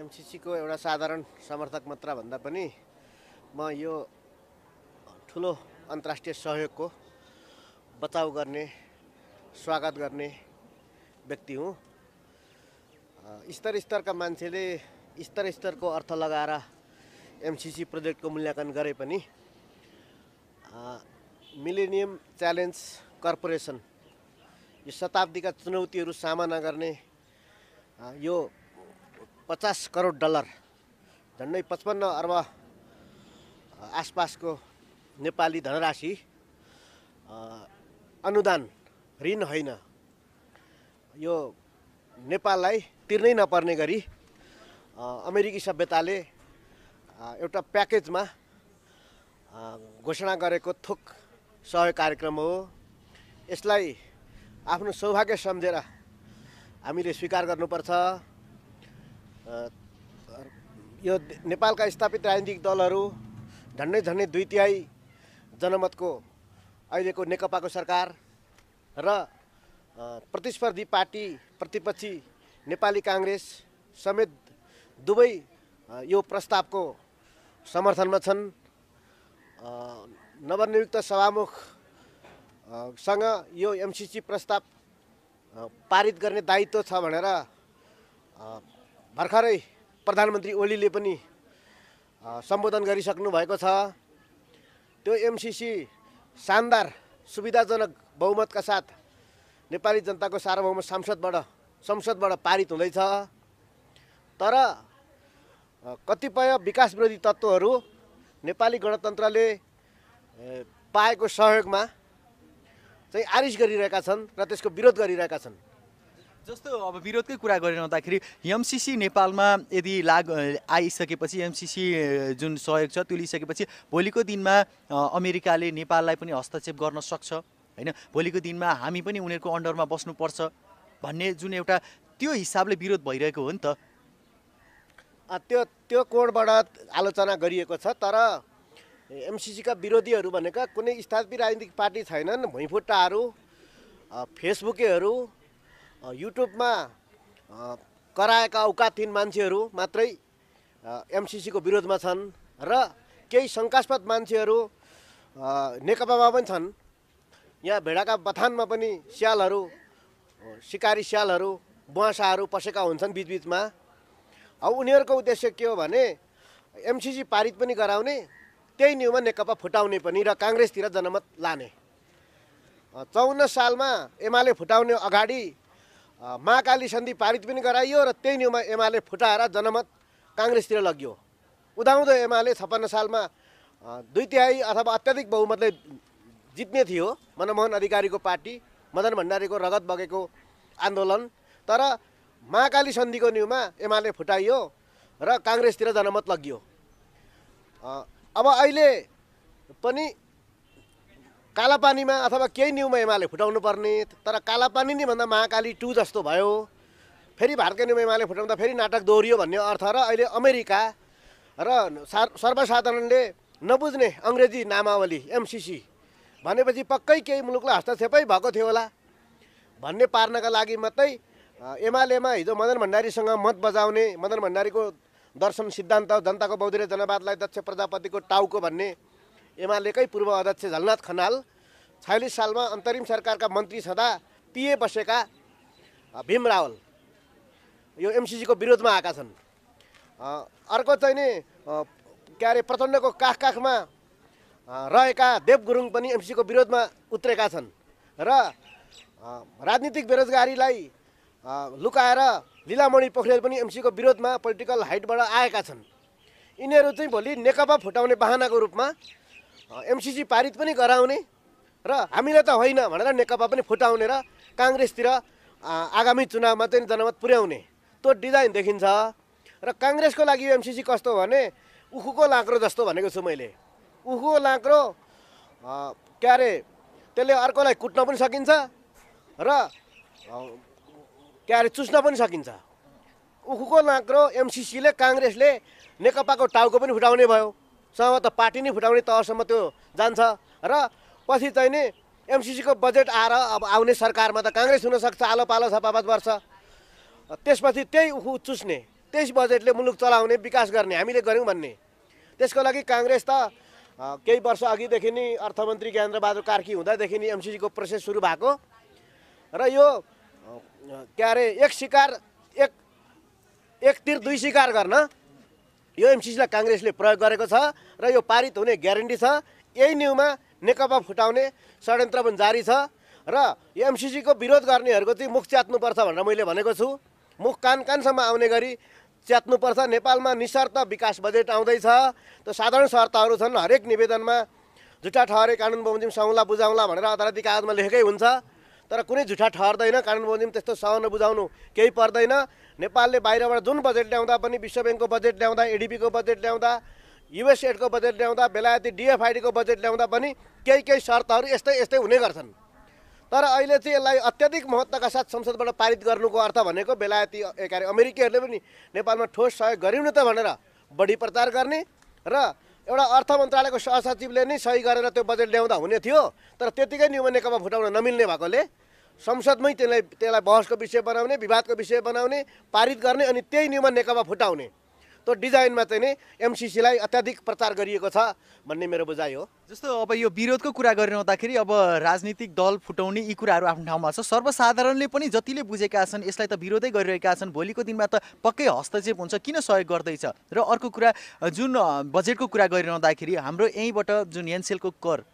एमसिसीको एउटा साधारण समर्थक मात्र भन्दा पनि म यो ठुलो अन्तर्राष्ट्रिय सहयोगको बचाउ गर्ने स्वागत गर्ने व्यक्ति हुँ स्तर स्तरका मान्छेले स्तर स्तरको अर्थ लगाएर एमसिसी प्रोजेक्टको मूल्याङ्कन गरे पनि मिलेनियम च्यालेन्ज कर्पोरेसन यो शताब्दीका चुनौतीहरू सामना गर्ने यो पचास करोड डलर झन्डै पचपन्न अर्ब आसपासको नेपाली धनराशि अनुदान ऋण होइन यो नेपाललाई तिर्नै नपर्ने गरी अमेरिकी सभ्यताले एउटा प्याकेजमा घोषणा गरेको थोक सहयोग कार्यक्रम हो यसलाई आफ्नो सौभाग्य सम्झेर हामीले स्वीकार गर्नुपर्छ यो नेपालका स्थापित राजनीतिक दलहरू झन्डै झन्डै दुई तिहाई जनमतको अहिलेको नेकपाको सरकार र प्रतिस्पर्धी पार्टी प्रतिपक्षी नेपाली काङ्ग्रेस समेत दुवै यो प्रस्तावको समर्थनमा छन् नवनियुक्त सभामुखसँग यो एमसिसी प्रस्ताव पारित गर्ने दायित्व छ भनेर भर्खरै प्रधानमन्त्री ओलीले पनि सम्बोधन गरिसक्नु भएको छ त्यो एमसिसी शानदार सुविधाजनक बहुमतका साथ नेपाली जनताको सार्वभौम संसदबाट संसदबाट पारित हुँदैछ तर कतिपय विकास विरोधी तत्त्वहरू नेपाली गणतन्त्रले पाएको सहयोगमा चाहिँ आरिस गरिरहेका छन् र त्यसको विरोध गरिरहेका छन् जस्तो अब विरोधकै कुरा गरिरहँदाखेरि एमसिसी नेपालमा यदि लाग आइसकेपछि एमसिसी जुन सहयोग छ त्यो लिइसकेपछि भोलिको दिनमा अमेरिकाले नेपाललाई पनि हस्तक्षेप गर्न सक्छ होइन भोलिको दिनमा हामी पनि उनीहरूको अन्डरमा बस्नुपर्छ भन्ने जुन एउटा त्यो हिसाबले विरोध भइरहेको हो नि त त्यो त्यो कोडबाट आलोचना गरिएको छ तर एमसिसीका विरोधीहरू भनेका कुनै स्थापित राजनीतिक पार्टी छैनन् भुइँफुट्टाहरू फेसबुकेहरू युट्युबमा कराएका औकातहीन मान्छेहरू मात्रै एमसिसीको विरोधमा छन् र केही शङ्कास्पद मान्छेहरू नेकपामा पनि छन् यहाँ भेडाका बथानमा पनि स्यालहरू सिकारी स्यालहरू बुवासाहरू पसेका हुन्छन् बिचबिचमा अब उनीहरूको उद्देश्य के हो भने एमसिसी पारित पनि गराउने त्यही न्युमा नेकपा फुटाउने पनि र काङ्ग्रेसतिर जनमत लाने चौन्न सालमा एमाले फुटाउने अगाडि महाकाली सन्धि पारित पनि गराइयो र त्यही न्युमा एमाले फुटाएर जनमत काङ्ग्रेसतिर लगियो उदाउँदो एमाले छप्पन्न सालमा दुई तिहाई अथवा अत्याधिक बहुमतले जित्ने थियो मनमोहन अधिकारीको पार्टी मदन भण्डारीको रगत बगेको आन्दोलन तर महाकाली सन्धिको न्युमा एमाले फुटाइयो र काङ्ग्रेसतिर जनमत लगियो अब अहिले पनि कालापानीमा अथवा केही न्युमा एमाले फुटाउनु पर्ने तर कालापानी नै भन्दा महाकाली टू जस्तो भयो फेरि भारतीय न्युमा एमाले फुटाउँदा फेरि नाटक दोहोरियो भन्ने अर्थ र अहिले अमेरिका र सर्वसाधारणले नबुझ्ने अङ्ग्रेजी नामावली एमसिसी भनेपछि पक्कै केही मुलुकलाई हस्तक्षेपै भएको थियो होला भन्ने पार्नका लागि मात्रै एमालेमा हिजो मदन भण्डारीसँग मत बजाउने मदन भण्डारीको दर्शन सिद्धान्त जनताको बौद्धिक जनवादलाई दक्ष प्रजापतिको टाउको भन्ने एमालेकै पूर्व अध्यक्ष झलनाथ खनाल छयालिस सालमा अन्तरिम सरकारका मन्त्री छँदा पिए बसेका भीम रावल यो एमसिसीको विरोधमा आएका छन् अर्को चाहिँ नि के अरे प्रचण्डको काख काखमा रहेका देव गुरुङ पनि एमसिसीको विरोधमा उत्रेका छन् र राजनीतिक बेरोजगारीलाई लुकाएर लीलामणि पोखरेल पनि एमसीको विरोधमा पोलिटिकल हाइटबाट आएका छन् यिनीहरू चाहिँ भोलि नेकपा फुटाउने बाहनाको रूपमा एमसिसी पारित पनि गराउने र हामीलाई त होइन भनेर नेकपा पनि फुटाउने र काङ्ग्रेसतिर आगामी चुनावमा चाहिँ जनमत पुर्याउने त्यो डिजाइन देखिन्छ र काङ्ग्रेसको लागि एमसिसी कस्तो भने उखुको लाक्रो जस्तो भनेको छु मैले उखुको लाक्रो के अरे त्यसले अर्कोलाई कुट्न पनि सकिन्छ र के अरे चुस्न पनि सकिन्छ उखुको लाक्रो एमसिसीले काङ्ग्रेसले नेकपाको टाउको पनि फुटाउने भयो त पार्टी नै फुटाउने तहसम्म त्यो जान्छ र पछि चाहिँ नि एमसिसीको बजेट आएर अब आउने सरकारमा त काङ्ग्रेस हुनसक्छ आलो पालो छ पाँच वर्ष त्यसपछि त्यही उखु चुस्ने त्यस बजेटले मुलुक चलाउने विकास गर्ने हामीले गऱ्यौँ भन्ने त्यसको लागि काङ्ग्रेस त केही वर्ष अघिदेखि नै अर्थमन्त्री ज्ञानेन्द्रबहादुर कार्की हुँदादेखि नै एमसिसीको प्रोसेस सुरु भएको र यो के अरे एक शिकार एक एक तिर दुई सिकार गर्न यो एमसिसीलाई काङ्ग्रेसले प्रयोग गरेको छ र यो पारित हुने ग्यारेन्टी छ यही न्युमा नेकपा फुटाउने षड्यन्त्र पनि जारी छ र यो एमसिसीको विरोध गर्नेहरूको चाहिँ मुख च्यात्नुपर्छ भनेर मैले भनेको छु मुख कान कानसम्म आउने गरी च्यात्नुपर्छ नेपालमा निशर्त विकास बजेट आउँदैछ त्यो साधारण शर्तहरू छन् हरेक निवेदनमा झुठा ठहरे कानुन बमोजिम सहुला बुझाउँला भनेर अदालती कागजमा लेखेकै हुन्छ तर कुनै झुठा ठहर्दैन कानुन बमोजिम त्यस्तो सहन बुझाउनु केही पर्दैन नेपालले बाहिरबाट जुन बजेट ल्याउँदा पनि विश्व ब्याङ्कको बजेट ल्याउँदा एडिपीको बजेट ल्याउँदा युएसएडको बजेट ल्याउँदा बेलायती डिएफआइडीको बजेट ल्याउँदा पनि केही केही शर्तहरू यस्तै यस्तै हुने गर्छन् तर अहिले चाहिँ यसलाई अत्याधिक महत्त्वका साथ संसदबाट पारित गर्नुको अर्थ भनेको बेलायती के अमेरिकीहरूले पनि नेपालमा ठोस सहयोग गरिउ न त भनेर बढी प्रचार गर्ने र एउटा अर्थ मन्त्रालयको सहसचिवले नै सही गरेर त्यो बजेट ल्याउँदा हुने थियो तर त्यतिकै न्युमा नेकपा फुटाउन नमिल्ने भएकोले संसदमै त्यसलाई त्यसलाई बहसको विषय बनाउने विवादको विषय बनाउने पारित गर्ने अनि त्यही नियम नेकपा फुटाउने त्यो डिजाइनमा चाहिँ नै एमसिसीलाई अत्याधिक प्रचार गरिएको छ भन्ने मेरो बुझाइ हो जस्तो अब यो विरोधको कुरा गरिरहँदाखेरि अब राजनीतिक दल फुटाउने यी कुराहरू आफ्नो ठाउँमा छ सर्वसाधारणले पनि जतिले बुझेका छन् यसलाई त विरोधै गरिरहेका छन् भोलिको दिनमा त पक्कै हस्तक्षेप हुन्छ किन सहयोग गर्दैछ र अर्को कुरा जुन बजेटको कुरा गरिरहँदाखेरि हाम्रो यहीँबाट जुन एनसेलको कर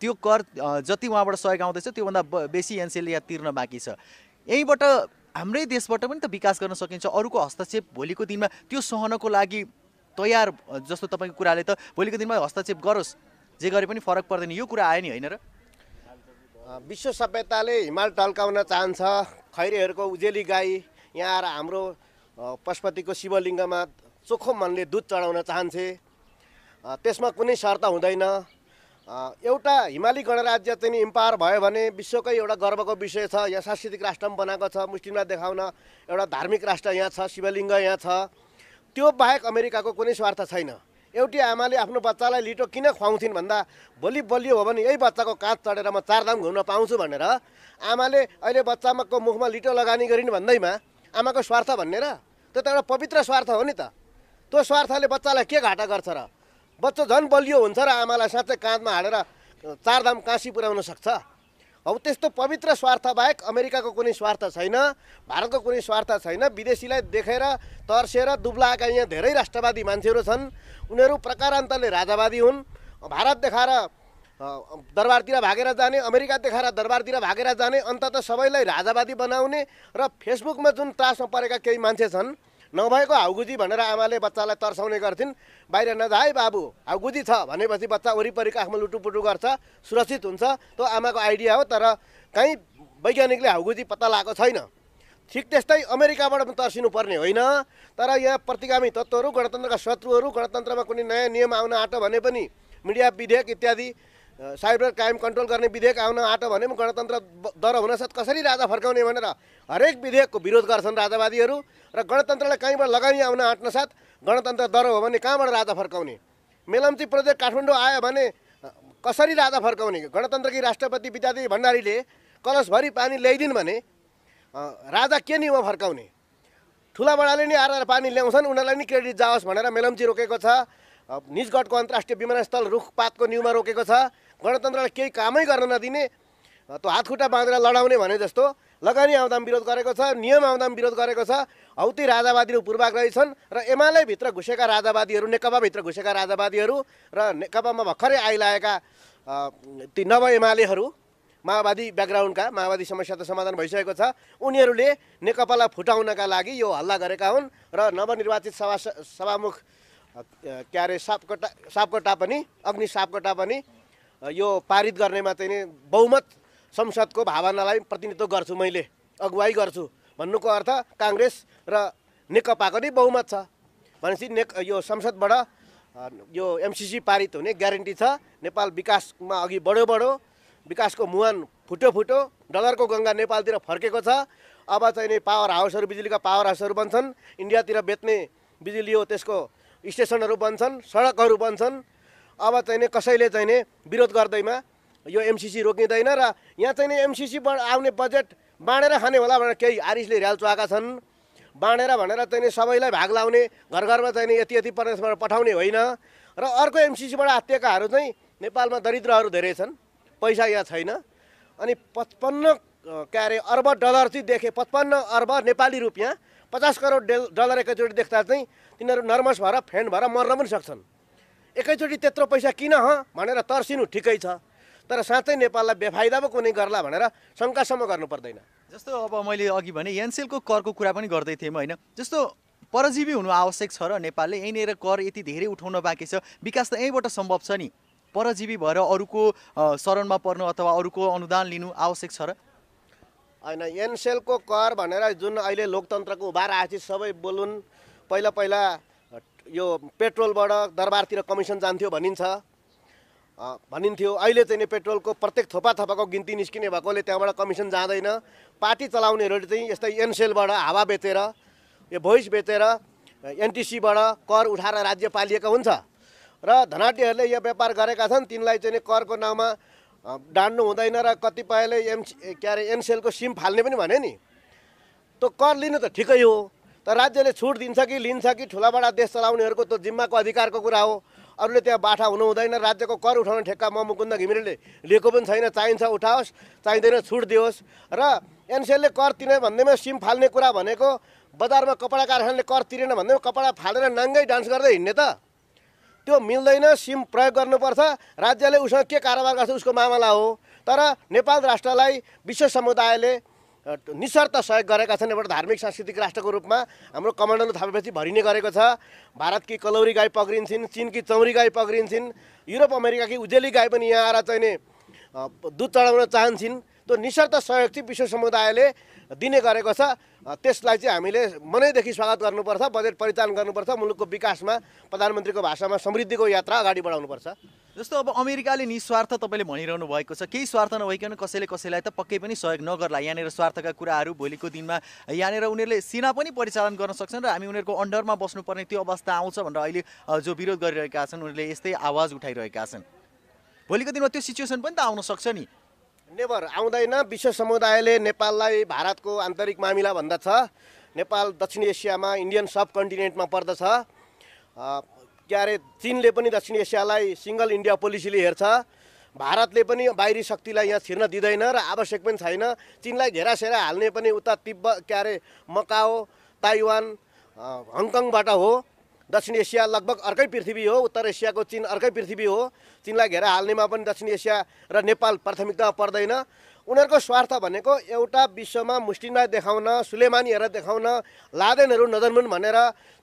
त्यो कर जति उहाँबाट सहयोग आउँदैछ त्योभन्दा बेसी एनसिएलले यहाँ तिर्न बाँकी छ यहीँबाट हाम्रै देशबाट पनि त विकास गर्न सकिन्छ अरूको हस्तक्षेप भोलिको दिनमा त्यो सहनको लागि तयार जस्तो तपाईँको कुराले त भोलिको दिनमा हस्तक्षेप गरोस् जे गरे पनि फरक पर्दैन यो कुरा आयो नि होइन र विश्व सभ्यताले हिमाल टल्काउन चाहन्छ खैरेहरूको उजेली गाई यहाँ आएर हाम्रो पशुपतिको शिवलिङ्गमा चोखो मनले दुध चढाउन चाहन्छे त्यसमा कुनै शर्त हुँदैन एउटा हिमाली गणराज्य चाहिँ इम्पायर भयो भने विश्वकै एउटा गर्वको विषय छ यहाँ सांस्कृतिक राष्ट्र पनि बनाएको छ मुस्लिमलाई देखाउन एउटा धार्मिक राष्ट्र यहाँ छ शिवलिङ्ग यहाँ छ त्यो बाहेक अमेरिकाको कुनै स्वार्थ छैन एउटी आमाले आफ्नो बच्चालाई लिटो किन खुवाउँथिन् भन्दा भोलि बलियो हो भने यही बच्चाको काँध चढेर म चारधाम घुम्न पाउँछु भनेर आमाले अहिले बच्चामाको मुखमा लिटो लगानी गरिन् भन्दैमा आमाको स्वार्थ भन्ने र त्यो त एउटा पवित्र स्वार्थ हो नि त त्यो स्वार्थले बच्चालाई के घाटा गर्छ र बच्चा झन् बलियो हुन्छ र आमालाई साँच्चै काँधमा हालेर चारधाम काँसी पुर्याउन सक्छ अब त्यस्तो पवित्र स्वार्थ बाहेक अमेरिकाको कुनै स्वार्थ छैन भारतको कुनै स्वार्थ छैन विदेशीलाई देखेर तर्सेर दुब्लाएका यहाँ धेरै राष्ट्रवादी मान्छेहरू छन् उनीहरू प्रकारान्तरले राजावादी हुन् भारत देखाएर दरबारतिर भागेर जाने अमेरिका देखाएर दरबारतिर भागेर जाने अन्त त सबैलाई राजावादी बनाउने र फेसबुकमा जुन त्रासमा परेका केही मान्छे छन् नभएको हाउगुजी भनेर आमाले बच्चालाई तर्साउने गर्थिन् बाहिर नजा है बाबु हाउगुजी छ भनेपछि बच्चा वरिपरिको काखमा लुटुपुटु गर्छ सुरक्षित हुन्छ त्यो आमाको आइडिया हो तर कहीँ वैज्ञानिकले हाउगुजी पत्ता लगाएको छैन ठिक त्यस्तै अमेरिकाबाट पनि तर्सिनु पर्ने होइन तर यहाँ प्रतिगामी तत्त्वहरू गणतन्त्रका शत्रुहरू गणतन्त्रमा कुनै नयाँ नियम आउन आँटो भने पनि मिडिया विधेयक इत्यादि साइबर क्राइम कन्ट्रोल गर्ने विधेयक आउन आँटो भने पनि गणतन्त्र दर हुनसाथ कसरी राजा फर्काउने भनेर हरेक विधेयकको विरोध गर्छन् राजावादीहरू र गणतन्त्रलाई कहीँबाट लगानी आउन साथ गणतन्त्र दर हो भने कहाँबाट राजा फर्काउने मेलम्ची प्रोजेक्ट काठमाडौँ आयो भने कसरी राजा फर्काउने गणतन्त्रकी राष्ट्रपति विद्यादेवी भण्डारीले कलशभरि पानी ल्याइदिन् भने राजा के नि फर्काउने ठुलाबडाले नि आएर पानी ल्याउँछन् उनीहरूलाई नि क्रेडिट जाओस् भनेर मेलम्ची रोकेको छ निजगढको अन्तर्राष्ट्रिय विमानस्थल रुखपातको न्युमा रोकेको छ गणतन्त्रलाई केही कामै गर्न नदिने त्यो हातखुट्टा बाँधेर लडाउने भने जस्तो लगानी आउँदा विरोध गरेको छ नियम आउँदा विरोध गरेको छ हौ ती राजावादीहरू पूर्वाग्रही छन् र एमाले एमालेभित्र घुसेका राजावादीहरू नेकपाभित्र घुसेका राजावादीहरू र नेकपामा भर्खरै आइलागेका ती नव एमालेहरू माओवादी ब्याकग्राउन्डका माओवादी समस्या त समाधान भइसकेको छ उनीहरूले नेकपालाई फुटाउनका लागि यो हल्ला गरेका हुन् र नवनिर्वाचित सभा सभामुख के अरे सापकोटा सापकोटा पनि अग्नि सापकोटा पनि यो पारित गर्नेमा चाहिँ नि बहुमत संसदको भावनालाई प्रतिनिधित्व गर्छु मैले अगुवाई गर्छु भन्नुको अर्थ काङ्ग्रेस र नेकपाको नै बहुमत छ भनेपछि ने यो संसदबाट यो एमसिसी पारित हुने ग्यारेन्टी छ नेपाल विकासमा अघि बढ्यो बढो विकासको मुहान फुटो फुटो डलरको गङ्गा नेपालतिर फर्केको छ अब चाहिँ नि पावर हाउसहरू बिजुलीका पावर हाउसहरू बन्छन् इन्डियातिर बेच्ने बिजुली हो त्यसको स्टेसनहरू बन्छन् सडकहरू बन्छन् अब चाहिँ नि कसैले चाहिँ नि विरोध गर्दैमा यो एमसिसी रोकिँदैन र यहाँ चाहिँ नि एमसिसीबाट आउने बजेट बाँडेर खाने होला भनेर केही आरिसले ऱ्याल चुहाएका छन् बाँडेर भनेर चाहिँ नि सबैलाई भाग लाउने घर घरमा चाहिँ यति यति प्रदेशबाट पठाउने होइन र अर्को एमसिसीबाट आत्तिएकाहरू चाहिँ नेपालमा दरिद्रहरू धेरै छन् पैसा यहाँ छैन अनि पचपन्न के अरे अर्ब डलर चाहिँ देखेँ पचपन्न अर्ब नेपाली रुपियाँ पचास करोड डलर एकैचोटि देख्दा चाहिँ तिनीहरू नर्भस भएर फेन्ट भएर मर्न पनि सक्छन् एकैचोटि त्यत्रो पैसा किन हँ भनेर तर्सिनु ठिकै छ तर साँच्चै नेपाललाई बेफाइदा पो कुनै गर्ला भनेर शङ्कासम्म गर्नु पर्दैन जस्तो अब मैले अघि भने एनसेलको करको कुरा पनि गर्दै थिएँ होइन जस्तो परजीवी हुनु आवश्यक छ र नेपालले यहीँनिर कर यति धेरै उठाउन बाँकी छ विकास त यहीँबाट सम्भव छ नि परजीवी भएर अरूको शरणमा पर्नु अथवा अरूको अनुदान लिनु आवश्यक छ र होइन एनसेलको कर भनेर जुन अहिले लोकतन्त्रको उभार आएपछि सबै बोलुन् पहिला पहिला यो पेट्रोलबाट दरबारतिर कमिसन जान्थ्यो भनिन्छ भनिन्थ्यो अहिले चाहिँ नि पेट्रोलको प्रत्येक थोपा थोपाको गिन्ती निस्किने भएकोले त्यहाँबाट कमिसन जाँदैन पार्टी चलाउनेहरूले चाहिँ यस्तै एनसेलबाट हावा बेचेर यो भोइस बेचेर एनटिसीबाट कर उठाएर राज्य पालिएको हुन्छ र धनाटीहरूले यो व्यापार गरेका छन् तिनलाई चाहिँ करको नाउँमा डाँड्नु हुँदैन र कतिपयले एम के अरे एनसेलको सिम फाल्ने पनि भने नि त्यो कर लिनु त ठिकै हो त राज्यले छुट दिन्छ कि लिन्छ कि ठुलाबाट देश चलाउनेहरूको त जिम्माको अधिकारको कुरा हो अरूले त्यहाँ बाठा हुनु हुँदैन राज्यको कर उठाउने ठेक्का म मुकुन्द घिमिरेले लिएको पनि छैन चाहिन्छ उठाओस् चाहिँदैन छुट दियोस् र एनसिएलले कर तिरेन भन्दैमा सिम फाल्ने कुरा भनेको बजारमा कपडा कारखानाले कर तिरेन भन्दैमा कपडा फालेर नाङ्गै डान्स गर्दै हिँड्ने त त्यो मिल्दैन सिम प्रयोग गर्नुपर्छ राज्यले उसँग के कारोबार गर्छ उसको मामला हो तर नेपाल राष्ट्रलाई विश्व समुदायले निशर्त सहयोग गरेका छन् एउटा धार्मिक सांस्कृतिक राष्ट्रको रूपमा हाम्रो कमाण्डल थापेपछि भरिने गरेको छ भारतकी कलौरी गाई पक्रिन्छन् चिनकी चौरी गाई पक्रिन्छन् युरोप अमेरिकाकी उजेली गाई पनि यहाँ आएर चाहिँ नि दुध चढाउन चाहन्छन् त्यो निशर्त सहयोग चाहिँ विश्व समुदायले दिने गरेको छ त्यसलाई चाहिँ हामीले मनैदेखि स्वागत गर्नुपर्छ बजेट परिचालन गर्नुपर्छ मुलुकको विकासमा प्रधानमन्त्रीको भाषामा समृद्धिको यात्रा अगाडि बढाउनुपर्छ जस्तो अब अमेरिकाले निस्वार्थ तपाईँले भनिरहनु भएको छ केही स्वार्थ नभइकन कसैले कसैलाई त पक्कै पनि सहयोग नगर्ला यहाँनिर स्वार्थका कुराहरू भोलिको दिनमा यहाँनिर उनीहरूले सेना पनि परिचालन गर्न सक्छन् र हामी उनीहरूको अन्डरमा बस्नुपर्ने त्यो अवस्था आउँछ भनेर अहिले जो विरोध गरिरहेका छन् उनीहरूले यस्तै आवाज उठाइरहेका छन् भोलिको दिनमा त्यो सिचुएसन पनि त आउन सक्छ नि नेभर आउँदैन विश्व समुदायले नेपाललाई भारतको आन्तरिक मामिला भन्दछ नेपाल दक्षिण एसियामा इन्डियन सब कन्टिनेन्टमा पर्दछ के अरे चिनले पनि दक्षिण एसियालाई सिङ्गल इन्डिया पोलिसीले हेर्छ भारतले पनि बाहिरी शक्तिलाई यहाँ छिर्न दिँदैन र आवश्यक पनि छैन चिनलाई घेरासेरा हाल्ने पनि उता तिब्बत के अरे मकाओ ताइवान हङकङबाट हो दक्षिण एसिया लगभग अर्कै पृथ्वी हो उत्तर एसियाको चिन अर्कै पृथ्वी हो चिनलाई घेरा हाल्नेमा पनि दक्षिण एसिया र नेपाल प्राथमिकतामा पर्दैन उनीहरूको स्वार्थ भनेको एउटा विश्वमा मुस्लिमलाई देखाउन सुलेमानीहरू देखाउन लादेनहरू नजन्मुन् भनेर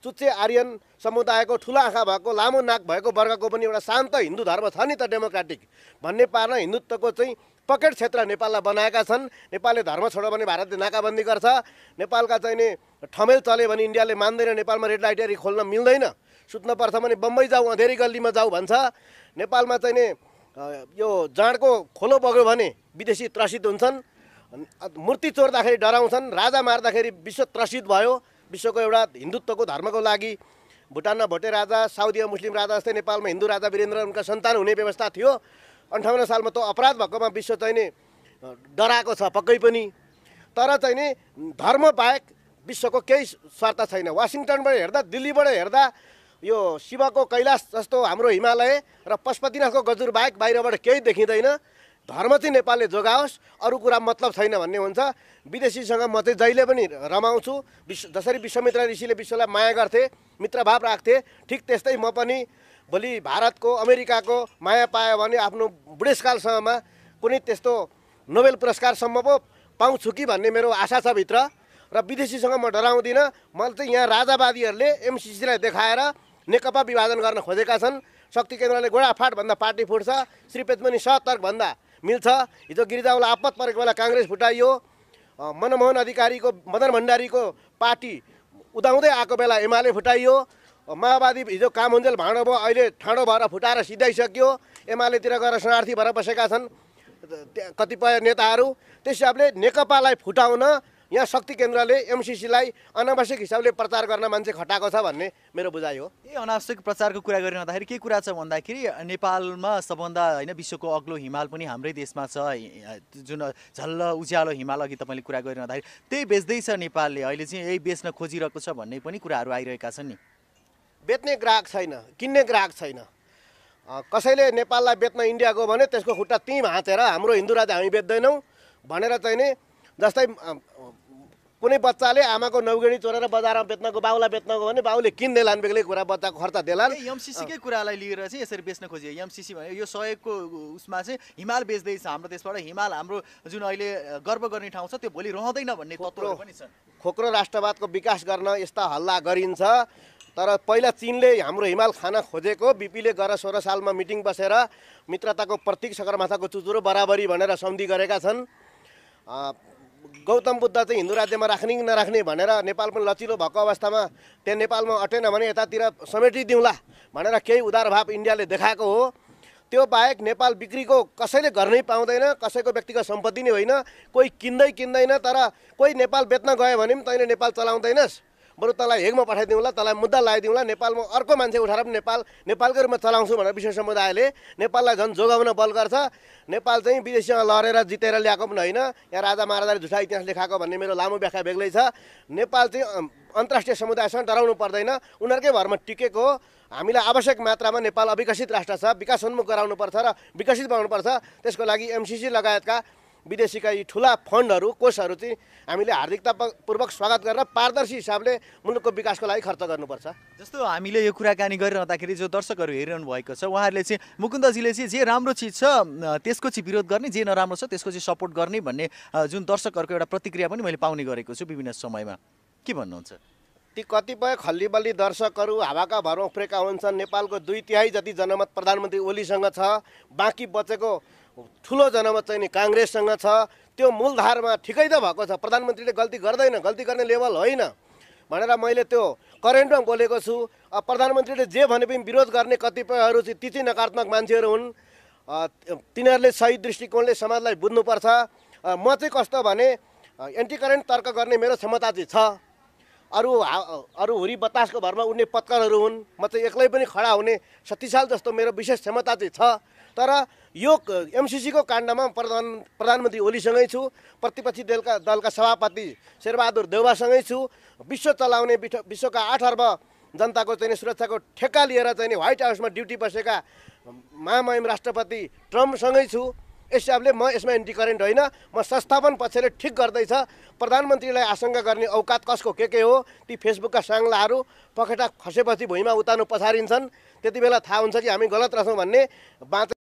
चुच्चे आर्यन समुदायको ठुलो आँखा भएको लामो नाक भएको वर्गको पनि एउटा शान्त हिन्दू धर्म छ नि त डेमोक्रेटिक भन्ने पार्न हिन्दुत्वको चाहिँ पकेट क्षेत्र नेपाललाई बनाएका छन् नेपालले धर्म छोड्यो भने भारतले नाकाबन्दी गर्छ नेपालका चाहिँ नि ठमेल चल्यो भने इन्डियाले मान्दैन नेपालमा रेड लाइट एरी खोल्न मिल्दैन सुत्न भने बम्बई जाऊ अँधेरी गल्लीमा जाऊ भन्छ नेपालमा चाहिँ नि यो जाँडको खोलो बग्यो भने विदेशी त्रसित हुन्छन् मूर्ति चोर्दाखेरि डराउँछन् राजा मार्दाखेरि विश्व त्रसित भयो विश्वको एउटा हिन्दुत्वको धर्मको लागि भुटानमा भोटे राजा साउदीमा मुस्लिम राजा जस्तै नेपालमा हिन्दू राजा वीरेन्द्र उनका सन्तान हुने व्यवस्था थियो अन्ठाउन्न सालमा त अपराध भएकोमा विश्व चाहिँ नि डराएको छ पक्कै पनि तर चाहिँ नि धर्म बाहेक विश्वको केही स्वार्थ छैन वासिङटनबाट हेर्दा दिल्लीबाट हेर्दा यो शिवको कैलाश जस्तो हाम्रो हिमालय र पशुपतिनाथको गजुर बाहेक बाहिरबाट केही देखिँदैन धर्म चाहिँ नेपालले जोगाओस् अरू कुरा मतलब छैन भन्ने हुन्छ विदेशीसँग म चाहिँ जहिले पनि रमाउँछु विश्व जसरी विश्वमित्र ऋषिले विश्वलाई माया गर्थे मित्रभाव राख्थे ठिक त्यस्तै म पनि भोलि भारतको अमेरिकाको माया पायो भने आफ्नो बुढेसकालसम्ममा कुनै त्यस्तो नोबेल पुरस्कारसम्म पो पाउँछु कि भन्ने मेरो आशा छ भित्र र विदेशीसँग म डराउँदिनँ मैले चाहिँ यहाँ राजावादीहरूले एमसिसीलाई देखाएर नेकपा विभाजन गर्न खोजेका छन् शक्ति केन्द्रले गोडाफाटभन्दा पार्टी फुट्छ श्री पेचमनी सतर्कभन्दा मिल्छ हिजो गिरिजाउला आपत परेको बेला काङ्ग्रेस फुटाइयो मनमोहन अधिकारीको मदन भण्डारीको पार्टी उदाउँदै आएको बेला एमाले फुटाइयो माओवादी हिजो काम हुन्जेल भाँडो भयो अहिले ठाडो भएर फुटाएर सिधाइसक्यो एमालेतिर गएर शरणार्थी भएर बसेका छन् कतिपय नेताहरू त्यस हिसाबले नेकपालाई फुटाउन यहाँ शक्ति केन्द्रले एमसिसीलाई अनावश्यक हिसाबले प्रचार गर्न मान्छे खटाएको छ भन्ने मेरो बुझाइ हो ए अनावश्यक प्रचारको कुरा गरिरहँदाखेरि के कुरा छ भन्दाखेरि नेपालमा सबभन्दा होइन विश्वको अग्लो हिमाल पनि हाम्रै देशमा छ जुन झल्ल उज्यालो हिमाल अघि तपाईँले कुरा गरिरहँदाखेरि त्यही बेच्दैछ नेपालले अहिले चाहिँ यही बेच्न खोजिरहेको छ भन्ने पनि कुराहरू आइरहेका छन् नि बेच्ने ग्राहक छैन किन्ने ग्राहक छैन कसैले नेपाललाई बेच्न इन्डिया गयो भने त्यसको खुट्टा त्यहीँ भाँचेर हाम्रो हिन्दू राज्य हामी बेच्दैनौँ भनेर चाहिँ नि जस्तै कुनै बच्चाले आमाको नौगेडी चोरेर बजारमा बेच्न गयो बाउलाई बेच्न गयो भने बाउले किन्दैलान् बेग्लै कुरा बच्चाको खर्च देलान् एमसिसीकै कुरालाई लिएर चाहिँ यसरी बेच्न खोजियो एमसिसी भने यो सहयोगको उसमा चाहिँ हिमाल बेच्दैछ हाम्रो देशबाट हिमाल हाम्रो जुन अहिले गर्व गर्ने ठाउँ छ त्यो भोलि रहँदैन भन्ने पनि छ खोक्रो राष्ट्रवादको विकास गर्न यस्ता हल्ला गरिन्छ तर पहिला चिनले हाम्रो हिमाल खाना खोजेको बिपीले गएर सोह्र सालमा मिटिङ बसेर मित्रताको प्रतीक सगरमाथाको चुचुरो बराबरी भनेर सम्धि गरेका छन् गौतम बुद्ध चाहिँ हिन्दू राज्यमा राख्ने कि नराख्ने भनेर नेपाल पनि लचिलो भएको अवस्थामा त्यहाँ नेपालमा अटेन भने यतातिर समेटिदिउँला भनेर केही उदार भाव इन्डियाले देखाएको हो त्यो बाहेक नेपाल बिक्रीको कसैले गर्नै पाउँदैन कसैको व्यक्तिगत सम्पत्ति नै होइन कोही किन्दै किन्दैन तर कोही नेपाल बेच्न गयो भने पनि तैँले नेपाल चलाउँदैनस् बरु तँलाई हेगमा पठाइदिउँला तँलाई मुद्दा लगाइदिउँला नेपालमा अर्को मान्छे उठाएर पनि नेपाल नेपालकै रूपमा चलाउँछु भनेर विश्व समुदायले नेपाललाई झन् जोगाउन बल गर्छ नेपाल चाहिँ विदेशीसँग लडेर जितेर ल्याएको पनि होइन यहाँ राजा महाराजाले झुठा इतिहास लेखाएको भन्ने मेरो लामो व्याख्या बेग्लै छ नेपाल चाहिँ अन्तर्राष्ट्रिय समुदायसँग डराउनु पर्दैन उनीहरूकै भरमा टिकेको हो हामीलाई आवश्यक मात्रामा नेपाल अविकसित राष्ट्र छ विकासोन्मुख गराउनुपर्छ र विकसित बनाउनुपर्छ त्यसको लागि एमसिसी लगायतका विदेशीका यी ठुला फन्डहरू कोषहरू चाहिँ हामीले हार्दिकतापूर्वक स्वागत गरेर पारदर्शी हिसाबले मुलुकको विकासको लागि खर्च गर्नुपर्छ जस्तो हामीले यो कुराकानी गरिरहँदाखेरि जो दर्शकहरू हेरिरहनु भएको छ उहाँहरूले चाहिँ मुकुन्दजीले चाहिँ जे राम्रो चिज छ त्यसको चाहिँ विरोध गर्ने जे नराम्रो छ त्यसको चाहिँ सपोर्ट गर्ने भन्ने जुन दर्शकहरूको एउटा प्रतिक्रिया पनि मैले पाउने गरेको छु विभिन्न समयमा के भन्नुहुन्छ ती कतिपय खल्लीबल्ली दर्शकहरू हावाका भरमा उफ्रेका हुन्छन् नेपालको दुई तिहाई जति जनमत प्रधानमन्त्री ओलीसँग छ बाँकी बचेको ठुलो जनमत चाहिँ नि काङ्ग्रेससँग छ त्यो मूलधारमा ठिकै त भएको छ प्रधानमन्त्रीले गल्ती गर्दैन गल्ती गर्ने लेभल होइन भनेर मैले त्यो करेन्टमा बोलेको छु प्रधानमन्त्रीले जे भने पनि विरोध गर्ने कतिपयहरू चाहिँ ती चाहिँ नकारात्मक मान्छेहरू हुन् तिनीहरूले सही दृष्टिकोणले समाजलाई बुझ्नुपर्छ म चाहिँ कस्तो भने एन्टी करेन्ट तर्क गर्ने मेरो क्षमता चाहिँ छ अरू अरू हुरी बतासको भरमा उड्ने पत्करहरू हुन् म चाहिँ एक्लै पनि खडा हुने शक्तिशाल जस्तो मेरो विशेष क्षमता चाहिँ छ तर यो एमसिसीको काण्डमा प्रधान प्रधानमन्त्री ओलीसँगै छु प्रतिपक्षी दलका दलका सभापति शेरबहादुर देउवासँगै छु विश्व चलाउने विश्वका आठ अर्ब जनताको चाहिँ सुरक्षाको ठेक्का लिएर चाहिँ व्हाइट हाउसमा ड्युटी बसेका महामहिम राष्ट्रपति ट्रम्पसँगै छु यस हिसाबले म यसमा एन्टी करेन्ट होइन म संस्थापन पक्षले ठिक गर्दैछ प्रधानमन्त्रीलाई आशङ्का गर्ने औकात कसको के के हो ती फेसबुकका साङ्लाहरू पखेटा खसेपछि भुइँमा उतार्नु पछारिन्छन् त्यति बेला थाहा हुन्छ कि हामी गलत रहेछौँ भन्ने बाँच